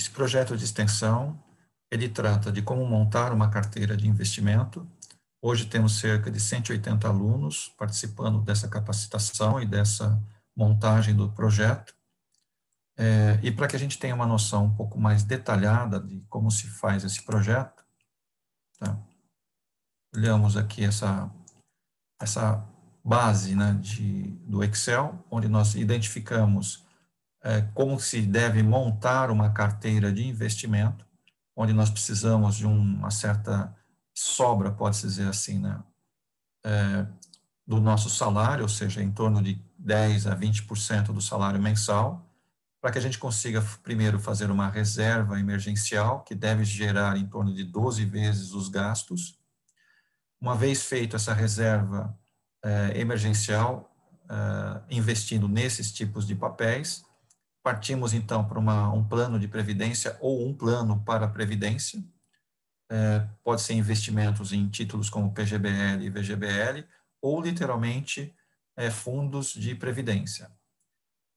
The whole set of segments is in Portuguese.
Esse projeto de extensão, ele trata de como montar uma carteira de investimento. Hoje temos cerca de 180 alunos participando dessa capacitação e dessa montagem do projeto. É, e para que a gente tenha uma noção um pouco mais detalhada de como se faz esse projeto, tá? olhamos aqui essa, essa base né, de, do Excel, onde nós identificamos eh, como se deve montar uma carteira de investimento, onde nós precisamos de uma certa sobra, pode-se dizer assim, né? É, do nosso salário, ou seja, em torno de 10 a 20% do salário mensal, para que a gente consiga primeiro fazer uma reserva emergencial, que deve gerar em torno de 12 vezes os gastos. Uma vez feita essa reserva eh, emergencial, investindo nesses tipos de papéis, partimos então para uma, um plano de previdência ou um plano para previdência. É, pode ser investimentos em títulos como PGBL e VGBL, ou literalmente é, fundos de previdência.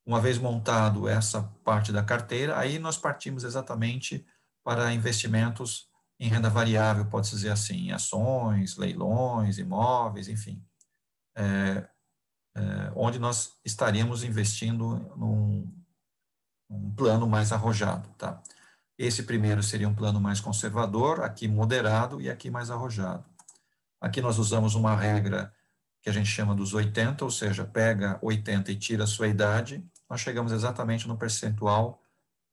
Uma vez montado essa parte da carteira, aí nós partimos exatamente para investimentos em renda variável, pode dizer assim, em ações, leilões, imóveis, enfim, é, é onde nós estaríamos investindo num, plano mais arrojado, tá? Esse primeiro seria um plano mais conservador, aqui moderado e aqui mais arrojado. Aqui nós usamos uma regra que a gente chama dos 80, ou seja, pega 80 e tira a sua idade, nós chegamos exatamente no percentual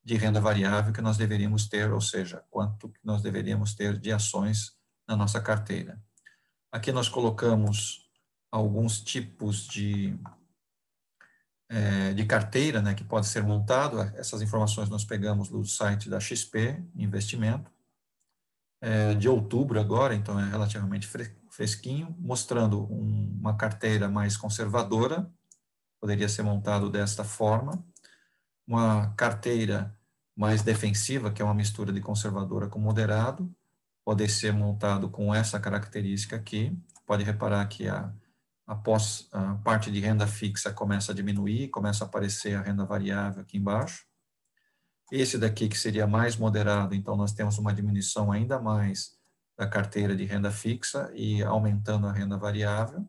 de renda variável que nós deveríamos ter, ou seja, quanto nós deveríamos ter de ações na nossa carteira. Aqui nós colocamos alguns tipos de é, de carteira né, que pode ser montado. Eh, essas informações nós pegamos do site da XP Investimento, é, de outubro agora, então é relativamente fresquinho, mostrando um, uma carteira mais conservadora, poderia ser montado desta forma, uma carteira mais defensiva, que é uma mistura de conservadora com moderado, pode ser montado com essa característica aqui, pode reparar que a após a ah, parte de renda fixa começa a diminuir, começa a aparecer a renda variável aqui embaixo. Esse daqui que seria mais moderado, então nós temos uma diminuição ainda mais da carteira de renda fixa e aumentando a renda variável.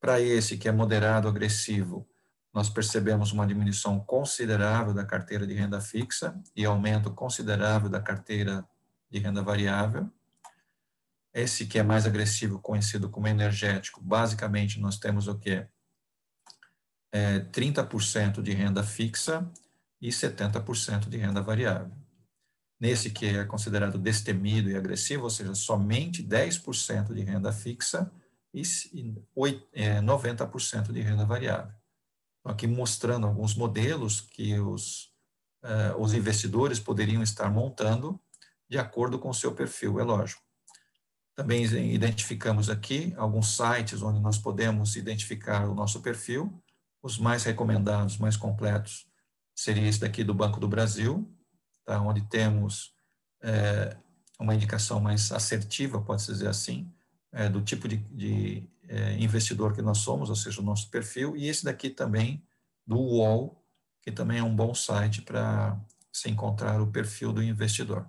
Para esse que é moderado agressivo, nós percebemos uma diminuição considerável da carteira de renda fixa e aumento considerável da carteira de renda variável. Esse que é mais agressivo, conhecido como energético, basicamente nós temos o quê? É, 30% de renda fixa e 70% de renda variável. Nesse que é considerado destemido e agressivo, ou seja, somente 10% de renda fixa e 90% é, de renda variável. Então, aqui mostrando alguns modelos que os, eh, os investidores poderiam estar montando de acordo com o seu perfil, é lógico. Também identificamos aqui alguns sites onde nós podemos identificar o nosso perfil. Os mais recomendados, mais completos, seria esse daqui do Banco do Brasil, tá? onde temos é, uma indicação mais assertiva, pode-se dizer assim, é, do tipo de, de é, investidor que nós somos, ou seja, o nosso perfil. E esse daqui também, do UOL, que também é um bom site para se encontrar o perfil do investidor.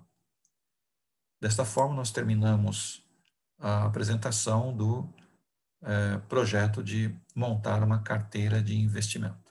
Desta forma, nós terminamos a apresentação do é, projeto de montar uma carteira de investimento.